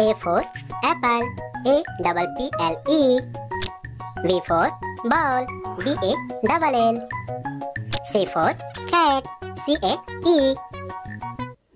A for apple. A double P L E. B for ball. B A double L. C for cat. C A T.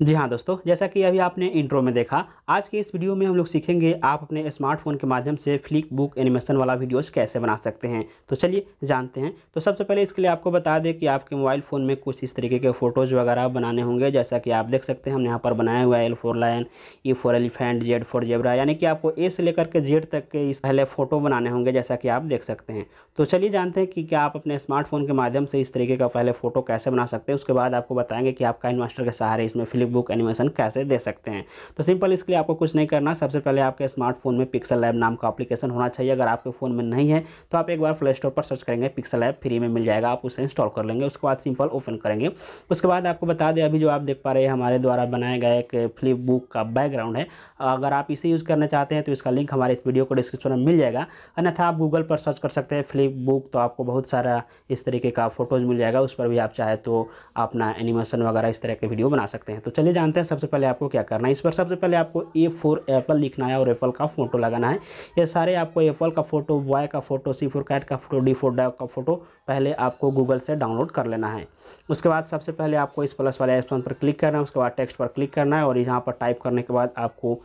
जी हाँ दोस्तों जैसा कि अभी आपने intro में देखा आज के इस वीडियो में हम लोग सीखेंगे आप अपने स्मार्टफोन के माध्यम से फ्लिक बुक एनिमेशन वाला वीडियोस कैसे बना सकते हैं तो चलिए जानते हैं तो सबसे पहले इसके लिए आपको बता दें कि आपके मोबाइल फ़ोन में कुछ इस तरीके के फ़ोटोज़ वगैरह बनाने होंगे जैसा कि आप देख सकते हैं हमने यहाँ पर बनाया हुआ है L for line E for elephant Z for zebra यानी कि आपको ए से लेकर के जेड तक के इस पहले फ़ोटो बनाने होंगे जैसा कि आप देख सकते हैं तो चलिए जानते हैं कि क्या आप अपने स्मार्टफोन के माध्यम से इस तरीके का पहले फ़ोटो कैसे बना सकते हैं उसके बाद आपको बताएंगे कि आपका काइन के सहारे इसमें फ्लिक बुक एनिमेशन कैसे दे सकते हैं तो सिंपल इसके लिए आपको कुछ नहीं करना सबसे पहले आपके स्मार्टफोन में पिक्सल लैब नाम का अप्लीकेशन होना चाहिए अगर आपके फ़ोन में नहीं है तो आप एक बार प्ले स्टोर पर सर्च करेंगे पिक्सल ऐप फ्री में मिल जाएगा आप उसे इंस्टॉल कर लेंगे उसके बाद सिंपल ओपन करेंगे उसके बाद आपको बता दें अभी जो आप देख पा रहे हैं हमारे द्वारा बनाया गया एक फ्लिप बुक का बैकग्राउंड है अगर आप इसे यूज़ करना चाहते हैं तो इसका लिंक हमारे इस वीडियो को डिस्क्रिप्शन में मिल जाएगा अन्यथा आप गूगल पर सर्च कर सकते हैं फ्लिप बुक तो आपको बहुत सारा इस तरीके का फ़ोटोज़ मिल जाएगा उस पर भी आप चाहे तो अपना एनिमेशन वगैरह इस तरह के वीडियो बना सकते हैं तो चलिए जानते हैं सबसे पहले आपको क्या करना है इस पर सबसे पहले आपको ए फोर एप्पल लिखना है और एप्पल का फ़ोटो लगाना है ये सारे आपको एप्पल का फ़ोटो वाई का फ़ोटो सी फोर कैट का फ़ोटो डी फोर डाइव का फ़ोटो पहले आपको गूगल से डाउनलोड कर लेना है उसके बाद सबसे पहले आपको इस प्लस वाले एप्सन पर क्लिक करना है उसके बाद टेक्स्ट पर क्लिक करना है और यहाँ पर टाइप करने के बाद आपको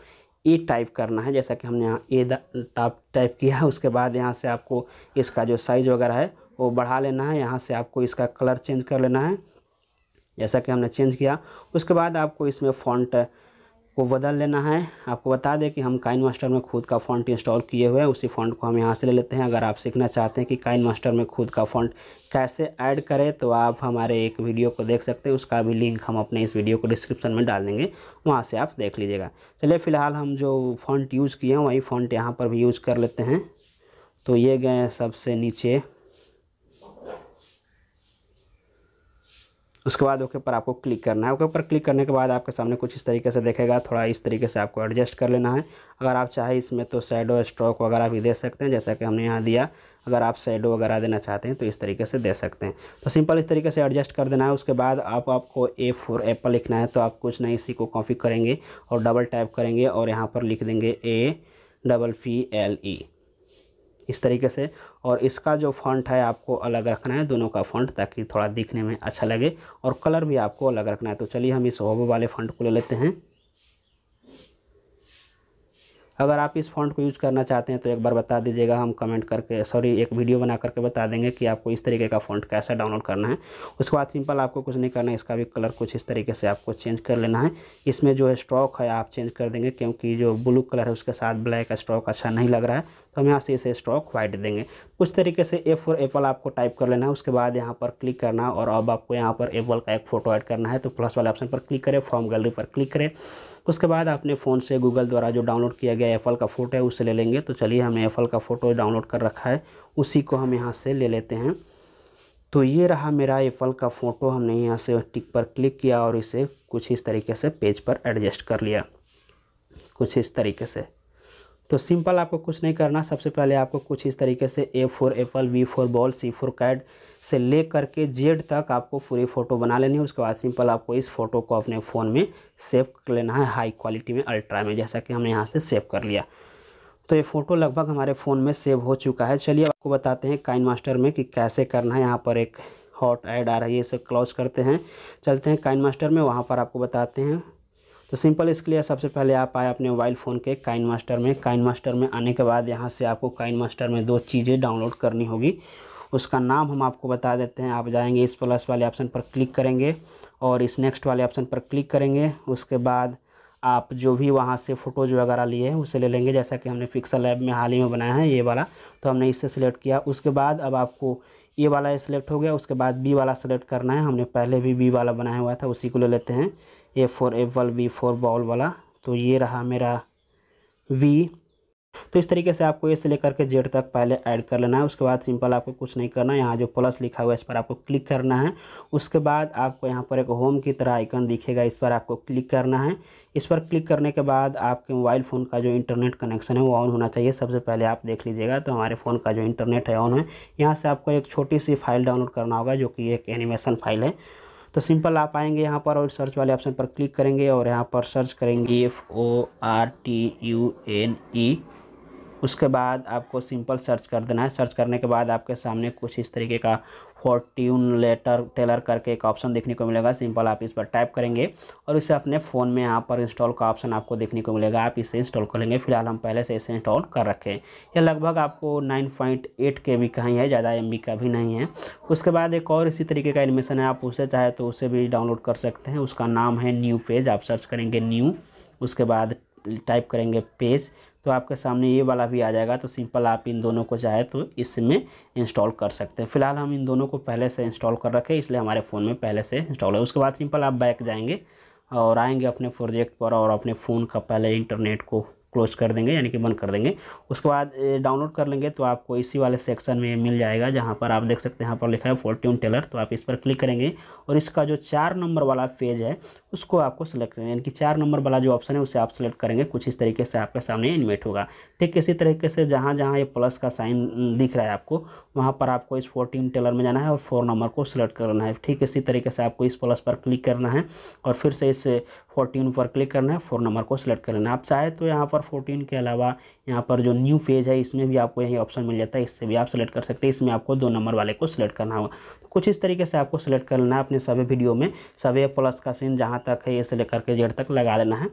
ए टाइप करना है जैसा कि हमने यहाँ ए टाइप किया है उसके बाद यहाँ से आपको इसका जो साइज़ वगैरह है वो बढ़ा लेना है यहाँ से आपको इसका कलर चेंज कर लेना है जैसा कि हमने चेंज किया उसके बाद आपको इसमें फ़ॉन्ट को बदल लेना है आपको बता दें कि हम काइन मास्टर में खुद का फॉन्ट इंस्टॉल किए हुए हैं उसी फॉन्ट को हम यहाँ से ले लेते हैं अगर आप सीखना चाहते हैं कि काइन मास्टर में खुद का फॉन्ट कैसे ऐड करें तो आप हमारे एक वीडियो को देख सकते हैं उसका भी लिंक हम अपने इस वीडियो को डिस्क्रिप्शन में डाल देंगे वहाँ से आप देख लीजिएगा चलिए फ़िलहाल हम जो फॉन्ट यूज़ किए हैं वही फॉन्ट यहाँ पर भी यूज़ कर लेते हैं तो ये गए सबसे नीचे उसके बाद ओके पर आपको क्लिक करना है ओके पर क्लिक करने के बाद आपके सामने कुछ इस तरीके से देखेगा थोड़ा इस तरीके से आपको एडजस्ट कर लेना है अगर आप चाहें इसमें तो शेडो स्ट्रोक वगैरह भी दे सकते हैं जैसा कि हमने यहाँ दिया अगर आप शेडो वगैरह देना चाहते हैं तो इस तरीके से दे सकते हैं तो सिंपल इस तरीके से एडजस्ट कर देना है उसके बाद आप आपको ए फोर एप्पल लिखना है तो आप कुछ नहीं इसी को कॉपी करेंगे और डबल टाइप करेंगे और यहाँ पर लिख देंगे A double fee L E इस तरीके से और इसका जो फंट है आपको अलग रखना है दोनों का फंट ताकि थोड़ा दिखने में अच्छा लगे और कलर भी आपको अलग रखना है तो चलिए हम इस ओबो वाले फंट को ले लेते हैं अगर आप इस फ़ॉन्ट को यूज़ करना चाहते हैं तो एक बार बता दीजिएगा हम कमेंट करके सॉरी एक वीडियो बना करके बता देंगे कि आपको इस तरीके का फ़ॉन्ट कैसे डाउनलोड करना है उसके बाद सिंपल आपको कुछ नहीं करना है इसका भी कलर कुछ इस तरीके से आपको चेंज कर लेना है इसमें जो स्ट्रॉक है आप चेंज कर देंगे क्योंकि जो ब्लू कलर है उसके साथ ब्लैक स्ट्रॉक अच्छा नहीं लग रहा है तो हम यहाँ से इसे स्ट्रॉक वाइट देंगे कुछ तरीके से ए फोर एप्पल आपको टाइप कर लेना है उसके बाद यहाँ पर क्लिक करना और अब आपको यहाँ पर एप्पल का एक फ़ोटो ऐड करना है तो प्लस वाले ऑप्शन पर क्लिक करें फॉर्म गैलरी पर क्लिक करें उसके बाद आपने फ़ोन से गूगल द्वारा जो डाउनलोड किया गया एफ़ल का फ़ोटो है उसे ले लेंगे तो चलिए हमने एफल का फ़ोटो डाउनलोड कर रखा है उसी को हम यहाँ से ले लेते हैं तो ये रहा मेरा एफ़ल का फ़ोटो हमने यहाँ से टिक पर क्लिक किया और इसे कुछ इस तरीके से पेज पर एडजस्ट कर लिया कुछ इस तरीके से तो सिंपल आपको कुछ नहीं करना सबसे पहले आपको कुछ इस तरीके से A for apple V for ball C for cat से ले करके जेड तक आपको पूरी फ़ोटो बना लेनी है उसके बाद सिंपल आपको इस फोटो को अपने फ़ोन में सेव कर लेना है हाई क्वालिटी में अल्ट्रा में जैसा कि हमने यहाँ से सेव कर लिया तो ये फ़ोटो लगभग हमारे फ़ोन में सेव हो चुका है चलिए आपको बताते हैं काइन मास्टर में कि कैसे करना है यहाँ पर एक हॉट ऐड आ रही है इसे क्लोज करते हैं चलते हैं काइन मास्टर में वहाँ पर आपको बताते हैं तो सिंपल इसके लिए सबसे पहले आप आए अपने मोबाइल फ़ोन के काइन मास्टर में काइन मास्टर में आने के बाद यहाँ से आपको काइन मास्टर में दो चीज़ें डाउनलोड करनी होगी उसका नाम हम आपको बता देते हैं आप जाएंगे इस प्लस वाले ऑप्शन पर क्लिक करेंगे और इस नेक्स्ट वाले ऑप्शन पर क्लिक करेंगे उसके बाद आप जो भी वहाँ से फ़ोटोज वगैरह लिए उसे ले लेंगे जैसा कि हमने फिक्सल लैब में हाल ही में बनाया है ये वाला तो हमने इससे सिलेक्ट किया उसके बाद अब आपको ये वाला सिलेक्ट हो गया उसके बाद बी वाला सिलेक्ट करना है हमने पहले भी बी वाला बनाया हुआ था उसी को ले लेते हैं A for apple V for ball वाला तो ये रहा मेरा वी तो इस तरीके से आपको ए से लेकर के जेड तक पहले ऐड कर लेना है उसके बाद सिंपल आपको कुछ नहीं करना है यहाँ जो प्लस लिखा हुआ है इस पर आपको क्लिक करना है उसके बाद आपको यहाँ पर एक होम की तरह आइकन दिखेगा इस पर आपको क्लिक करना है इस पर क्लिक करने के बाद आपके मोबाइल फ़ोन का जो इंटरनेट कनेक्शन है वो ऑन होना चाहिए सबसे पहले आप देख लीजिएगा तो हमारे फ़ोन का जो इंटरनेट है ऑन है यहाँ से आपको एक छोटी सी फाइल डाउनलोड करना होगा जो कि एक एनिमेशन फाइल है तो सिंपल आप आएंगे यहाँ पर और सर्च वाले ऑप्शन पर क्लिक करेंगे और यहाँ पर सर्च करेंगे F O R T U N E उसके बाद आपको सिंपल सर्च कर देना है सर्च करने के बाद आपके सामने कुछ इस तरीके का फॉर्ट्यून लेटर टेलर करके एक ऑप्शन देखने को मिलेगा सिंपल आप इस पर टाइप करेंगे और इसे अपने फ़ोन में यहाँ पर इंस्टॉल का ऑप्शन आपको देखने को मिलेगा आप इसे इंस्टॉल कर लेंगे फिलहाल हम पहले से इसे इंस्टॉल कर रखें यह लगभग आपको nine point eight K B का ही है ज़्यादा एम बी का भी नहीं है उसके बाद एक और इसी तरीके का एनिमेशन है आप उसे चाहे तो उसे भी डाउनलोड कर सकते हैं उसका नाम है न्यू पेज आप सर्च करेंगे न्यू उसके बाद टाइप करेंगे पेज तो आपके सामने ये वाला भी आ जाएगा तो सिंपल आप इन दोनों को चाहे तो इसमें इंस्टॉल कर सकते हैं फिलहाल हम इन दोनों को पहले से इंस्टॉल कर रखें इसलिए हमारे फ़ोन में पहले से इंस्टॉल है उसके बाद सिंपल आप बैक जाएंगे और आएंगे अपने प्रोजेक्ट पर और अपने फ़ोन का पहले इंटरनेट को क्लोज कर देंगे यानी कि बंद कर देंगे उसके बाद डाउनलोड कर लेंगे तो आपको इसी वाले सेक्शन में मिल जाएगा जहाँ पर आप देख सकते हैं यहाँ पर लिखा है फोर्ट्यून टेलर तो आप इस पर क्लिक करेंगे और इसका जो चार नंबर वाला पेज है उसको आपको सेलेक्ट करेंगे यानी कि चार नंबर वाला जो ऑप्शन है उसे आप सेलेक्ट करेंगे कुछ इस तरीके से आपके सामने इन्वेट होगा ठीक इसी तरीके से जहाँ जहाँ ये प्लस का साइन दिख रहा है आपको वहाँ पर आपको इस फोर्टीन टेलर में जाना है और फोर नंबर को सिलेक्ट करना है ठीक इसी तरीके से आपको इस प्लस पर क्लिक करना है और फिर से इस फोर्टीन पर क्लिक करना है फोर नंबर को सिलेक्ट कर लेना आप चाहे तो यहाँ पर फोर्टीन के अलावा यहाँ पर जो न्यू पेज है इसमें भी आपको यही ऑप्शन मिल जाता है इससे भी आप सिलेक्ट कर सकते हैं इसमें आपको दो नंबर वाले को सिलेक्ट करना होगा तो कुछ इस तरीके से आपको सिलेक्ट कर लेना है अपने सभी वीडियो में सभी प्लस का सीन जहाँ तक है ये से लेकर के जेड तक लगा लेना है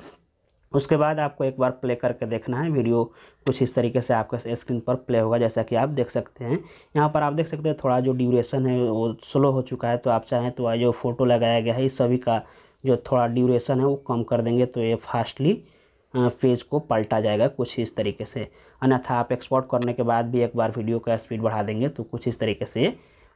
उसके बाद आपको एक बार प्ले करके देखना है वीडियो कुछ इस तरीके से आपके स्क्रीन पर प्ले होगा जैसा कि आप देख सकते हैं यहाँ पर आप देख सकते हैं थोड़ा जो ड्यूरेशन है वो स्लो हो चुका है तो आप चाहें तो जो फ़ोटो लगाया गया है इस सभी का जो थोड़ा ड्यूरेशन है वो कम कर देंगे तो ये फास्टली फेज को पलटा जाएगा कुछ इस तरीके से अन्यथा आप एक्सपोर्ट करने के बाद भी एक बार वीडियो का स्पीड बढ़ा देंगे तो कुछ इस तरीके से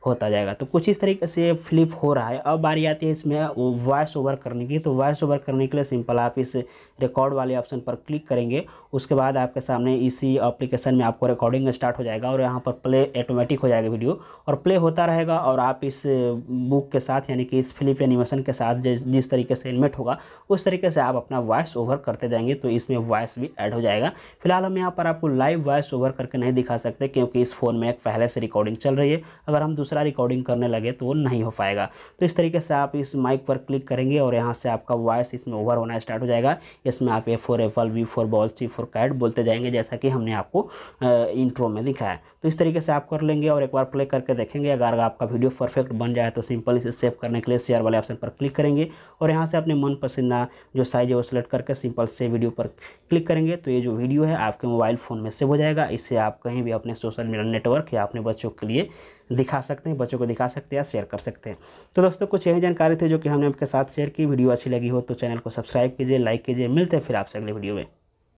होता जाएगा तो कुछ इस तरीके से फ्लिप हो रहा है अब बारी आती है इसमें वॉइस ओवर करने की तो वॉइस ओवर करने के लिए सिंपल आप इस रिकॉर्ड वाले ऑप्शन पर क्लिक करेंगे उसके बाद आपके सामने इसी एप्लीकेशन में आपको रिकॉर्डिंग स्टार्ट हो जाएगा और यहाँ पर प्ले ऑटोमेटिक हो जाएगा वीडियो और प्ले होता रहेगा और आप इस बुक के साथ यानी कि इस फ्लिप एनिमेशन के साथ जिस तरीके से एनिमेट होगा उस तरीके से आप अपना वॉइस ओवर करते जाएंगे तो इसमें वॉइस भी ऐड हो जाएगा फिलहाल हम यहाँ पर आपको लाइव वॉइस ओवर करके नहीं दिखा सकते क्योंकि इस फ़ोन में एक पहले से रिकॉर्डिंग चल रही है अगर हम दूसरा दूसरा रिकॉर्डिंग करने लगे तो वो नहीं हो पाएगा तो इस तरीके से आप इस माइक पर क्लिक करेंगे और यहाँ से आपका वॉइस इसमें ओवर होना स्टार्ट हो जाएगा इसमें आप A for apple V for ball C for cat बोलते जाएंगे जैसा कि हमने आपको इंट्रो में दिखाया तो इस तरीके से आप कर लेंगे और एक बार प्ले करके देखेंगे अगर आपका वीडियो परफेक्ट बन जाए तो सिंपल इसे सेव करने के लिए शेयर वाले ऑप्शन पर क्लिक करेंगे और यहाँ से अपने मन पसंदा जो साइज है वो सेलेक्ट करके सिंपल से वीडियो पर क्लिक करेंगे तो ये जो वीडियो है आपके मोबाइल फ़ोन में सेव हो जाएगा इससे आप कहीं भी अपने सोशल मीडिया नेटवर्क या अपने बच्चों के लिए दिखा सकते हैं बच्चों को दिखा सकते हैं या शेयर कर सकते हैं तो दोस्तों कुछ यही जानकारी थी जो कि हमने आपके साथ शेयर की वीडियो अच्छी लगी हो तो चैनल को सब्सक्राइब कीजिए लाइक कीजिए मिलते हैं फिर आपसे अगले वीडियो में